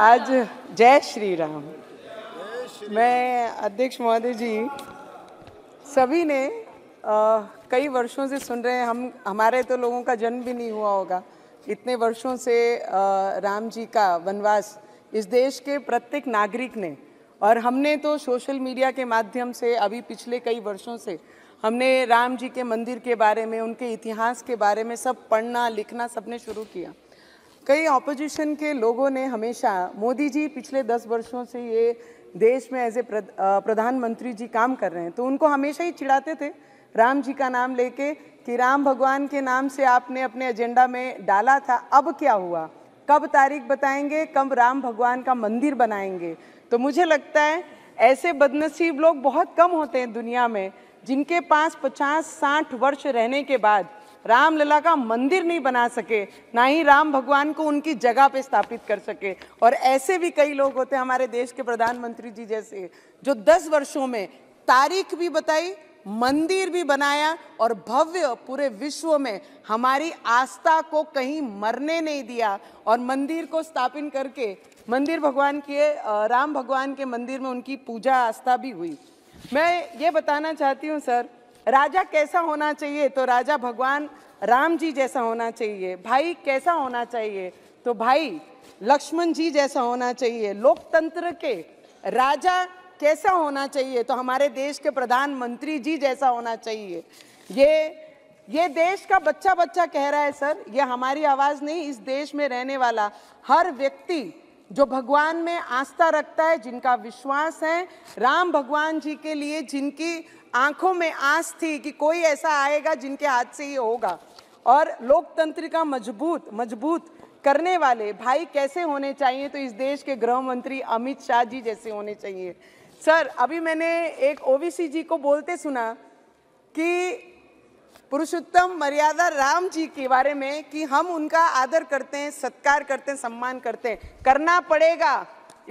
आज जय श्री राम मैं अध्यक्ष महोदय जी सभी ने आ, कई वर्षों से सुन रहे हैं हम हमारे तो लोगों का जन्म भी नहीं हुआ होगा इतने वर्षों से आ, राम जी का वनवास इस देश के प्रत्येक नागरिक ने और हमने तो सोशल मीडिया के माध्यम से अभी पिछले कई वर्षों से हमने राम जी के मंदिर के बारे में उनके इतिहास के बारे में सब पढ़ना लिखना सबने शुरू किया कई ऑपोजिशन के लोगों ने हमेशा मोदी जी पिछले दस वर्षों से ये देश में एज ए प्रधानमंत्री जी काम कर रहे हैं तो उनको हमेशा ही चिढ़ाते थे राम जी का नाम लेके कि राम भगवान के नाम से आपने अपने एजेंडा में डाला था अब क्या हुआ कब तारीख बताएंगे कब राम भगवान का मंदिर बनाएंगे तो मुझे लगता है ऐसे बदनसीब लोग बहुत कम होते हैं दुनिया में जिनके पास 50-60 वर्ष रहने के बाद रामलला का मंदिर नहीं बना सके ना ही राम भगवान को उनकी जगह पे स्थापित कर सके और ऐसे भी कई लोग होते हैं हमारे देश के प्रधानमंत्री जी जैसे जो दस वर्षों में तारीख भी बताई मंदिर भी बनाया और भव्य पूरे विश्व में हमारी आस्था को कहीं मरने नहीं दिया और मंदिर को स्थापित करके मंदिर भगवान के राम भगवान के मंदिर में उनकी पूजा आस्था भी हुई मैं ये बताना चाहती हूँ सर राजा कैसा होना चाहिए तो राजा भगवान राम जी जैसा होना चाहिए भाई कैसा होना चाहिए तो भाई लक्ष्मण जी जैसा होना चाहिए लोकतंत्र के राजा कैसा होना चाहिए तो हमारे देश के प्रधानमंत्री जी जैसा होना चाहिए ये ये देश का बच्चा बच्चा कह रहा है सर ये हमारी आवाज़ नहीं इस देश में रहने वाला हर व्यक्ति जो भगवान में आस्था रखता है जिनका विश्वास है राम भगवान जी के लिए जिनकी आंखों में आस थी कि कोई ऐसा आएगा जिनके हाथ से ये होगा और लोकतंत्र का मजबूत मजबूत करने वाले भाई कैसे होने चाहिए तो इस देश के गृह मंत्री अमित शाह जी जैसे होने चाहिए सर अभी मैंने एक ओबीसी जी को बोलते सुना पुरुषोत्तम मर्यादा राम जी के बारे में कि हम उनका आदर करते हैं सत्कार करते हैं सम्मान करते हैं करना पड़ेगा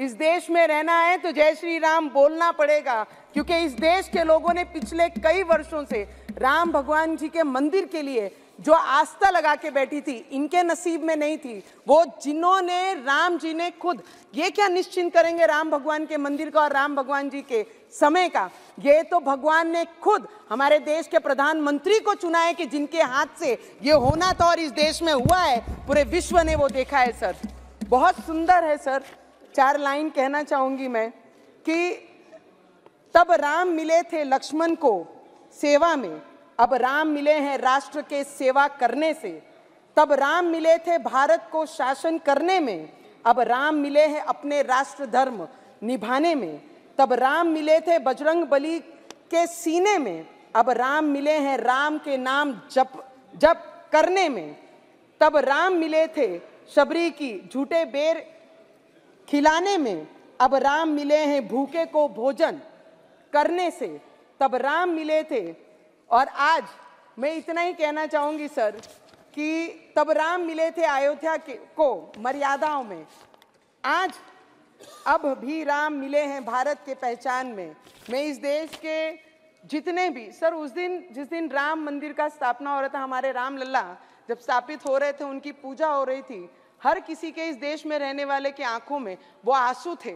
इस देश में रहना है तो जय श्री राम बोलना पड़ेगा क्योंकि इस देश के लोगों ने पिछले कई वर्षों से राम भगवान जी के मंदिर के लिए जो आस्था लगा के बैठी थी इनके नसीब में नहीं थी वो जिन्होंने राम जी ने खुद ये क्या निश्चिंत करेंगे राम भगवान के मंदिर का और राम भगवान जी के समय का ये तो भगवान ने खुद हमारे देश के प्रधानमंत्री को चुना है कि जिनके हाथ से ये होना था और इस देश में हुआ है पूरे विश्व ने वो देखा है सर बहुत सुंदर है सर चार लाइन कहना चाहूंगी मैं कि तब राम मिले थे लक्ष्मण को सेवा में अब राम मिले हैं राष्ट्र के सेवा करने से तब राम मिले थे भारत को शासन करने में अब राम मिले हैं अपने राष्ट्र धर्म निभाने में तब राम मिले थे बजरंग बली के सीने में अब राम मिले हैं राम के नाम जप जप करने में तब राम मिले थे शबरी की झूठे बेर खिलाने में अब राम मिले हैं भूखे को भोजन करने से तब राम मिले थे और आज मैं इतना ही कहना चाहूंगी सर कि तब राम मिले थे अयोध्या को मर्यादाओं में आज अब भी राम मिले हैं भारत के पहचान में मैं इस देश के जितने भी सर उस दिन जिस दिन राम मंदिर का स्थापना हो रहा था हमारे राम लल्ला जब स्थापित हो रहे थे उनकी पूजा हो रही थी हर किसी के इस देश में रहने वाले की आंखों में वो आंसू थे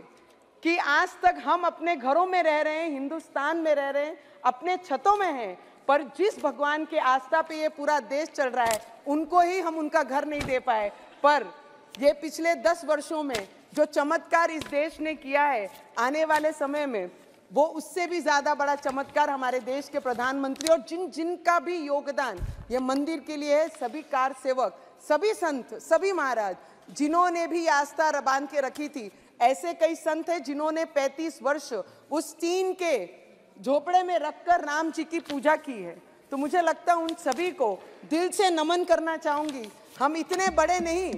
कि आज तक हम अपने घरों में रह रहे हैं हिंदुस्तान में रह रहे हैं अपने छतों में हैं पर जिस भगवान के आस्था पे ये पूरा देश चल रहा है उनको ही हम उनका घर नहीं दे पाए पर ये पिछले दस वर्षों में जो चमत्कार इस देश ने किया है आने वाले समय में वो उससे भी ज़्यादा बड़ा चमत्कार हमारे देश के प्रधानमंत्री और जिन जिनका भी योगदान ये मंदिर के लिए है सभी कार सेवक सभी संत सभी महाराज जिन्होंने भी आस्था बांध के रखी थी ऐसे कई संत हैं जिन्होंने 35 वर्ष उस तीन के झोपड़े में रखकर राम जी की पूजा की है तो मुझे लगता है उन सभी को दिल से नमन करना चाहूँगी हम इतने बड़े नहीं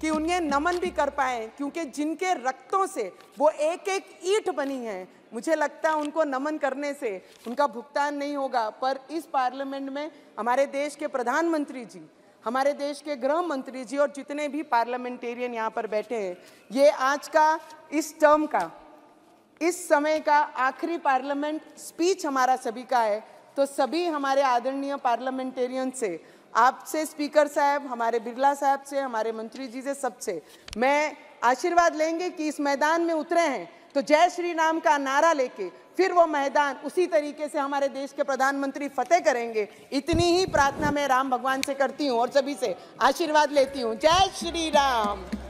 कि उन्हें नमन भी कर पाए क्योंकि जिनके रक्तों से वो एक एक ईट बनी है मुझे लगता है उनको नमन करने से उनका भुगतान नहीं होगा पर इस पार्लियामेंट में हमारे देश के प्रधानमंत्री जी हमारे देश के गृह मंत्री जी और जितने भी पार्लियामेंटेरियन यहाँ पर बैठे हैं ये आज का इस टर्म का इस समय का आखिरी पार्लियामेंट स्पीच हमारा सभी का है तो सभी हमारे आदरणीय पार्लियामेंटेरियन से आपसे स्पीकर साहब हमारे बिरला साहब से हमारे मंत्री जी से सबसे मैं आशीर्वाद लेंगे कि इस मैदान में उतरे हैं तो जय श्री राम का नारा लेके फिर वो मैदान उसी तरीके से हमारे देश के प्रधानमंत्री फतेह करेंगे इतनी ही प्रार्थना मैं राम भगवान से करती हूँ और सभी से आशीर्वाद लेती हूँ जय श्री राम